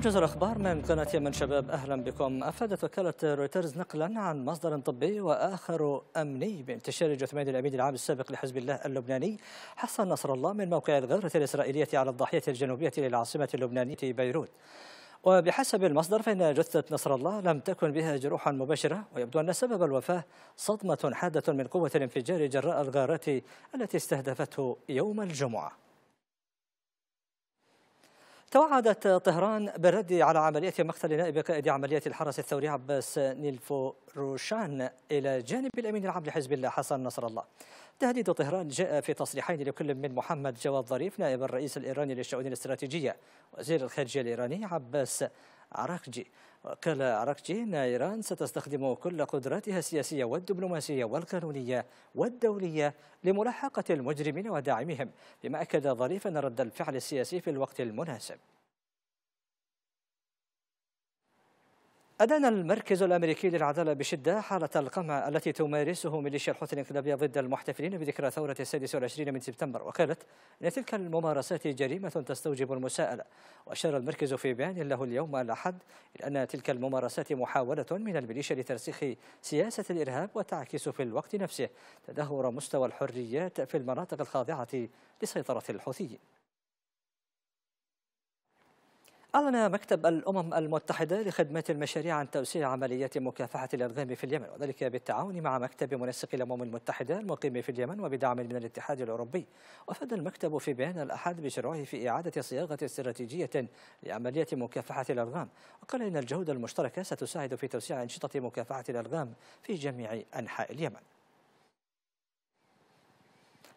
موجز الأخبار من قناة يمن شباب أهلا بكم أفادت وكالة رويترز نقلا عن مصدر طبي وآخر أمني بانتشار جثمان العميد العام السابق لحزب الله اللبناني حسن نصر الله من موقع الغارة الإسرائيلية على الضاحية الجنوبية للعاصمة اللبنانية بيروت وبحسب المصدر فإن جثة نصر الله لم تكن بها جروح مباشرة ويبدو أن سبب الوفاة صدمة حادة من قوة الانفجار جراء الغارات التي استهدفته يوم الجمعة توعدت طهران بالرد على عملية مقتل نائب قائد عملية الحرس الثوري عباس نيلفو روشان إلى جانب الأمين العام لحزب الله حسن نصر الله تهديد طهران جاء في تصريحين لكل من محمد جواد ظريف نائب الرئيس الإيراني للشؤون الاستراتيجية وزير الخارجية الإيراني عباس عراقجي قال عراقجي أن إيران ستستخدم كل قدراتها السياسية والدبلوماسية والقانونية والدولية لملاحقة المجرمين وداعمهم بما أكد ظريف أن رد الفعل السياسي في الوقت المناسب أدان المركز الأمريكي للعدالة بشدة حالة القمع التي تمارسه ميليشيا الحوثي الانقلابية ضد المحتفلين بذكرى ثورة 26 من سبتمبر وقالت أن تلك الممارسات جريمة تستوجب المساءلة وأشار المركز في بيان له اليوم الأحد إلى أن تلك الممارسات محاولة من الميليشيا لترسيخ سياسة الإرهاب وتعكس في الوقت نفسه تدهور مستوى الحريات في المناطق الخاضعة لسيطرة الحوثيين أعلن مكتب الأمم المتحدة لخدمة المشاريع عن توسيع عمليات مكافحة الإرغام في اليمن وذلك بالتعاون مع مكتب منسق الأمم المتحدة المقيم في اليمن وبدعم من الاتحاد الأوروبي وفد المكتب في بيان الأحد بشروعه في إعادة صياغة استراتيجية لعملية مكافحة الإرغام وقال إن الجهود المشتركة ستساعد في توسيع أنشطة مكافحة الإرغام في جميع أنحاء اليمن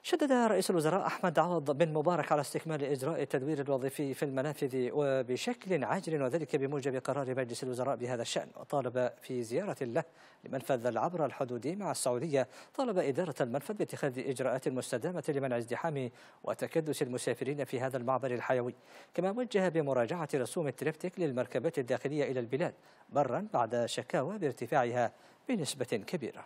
شدد رئيس الوزراء أحمد عوض بن مبارك على استكمال إجراء التدوير الوظيفي في المنافذ وبشكل عاجل وذلك بموجب قرار مجلس الوزراء بهذا الشأن وطالب في زيارة له لمنفذ العبر الحدودي مع السعودية طالب إدارة المنفذ باتخاذ إجراءات مستدامة لمنع ازدحام وتكدس المسافرين في هذا المعبر الحيوي كما وجه بمراجعة رسوم التريفتيك للمركبات الداخلية إلى البلاد برا بعد شكاوى بارتفاعها بنسبة كبيرة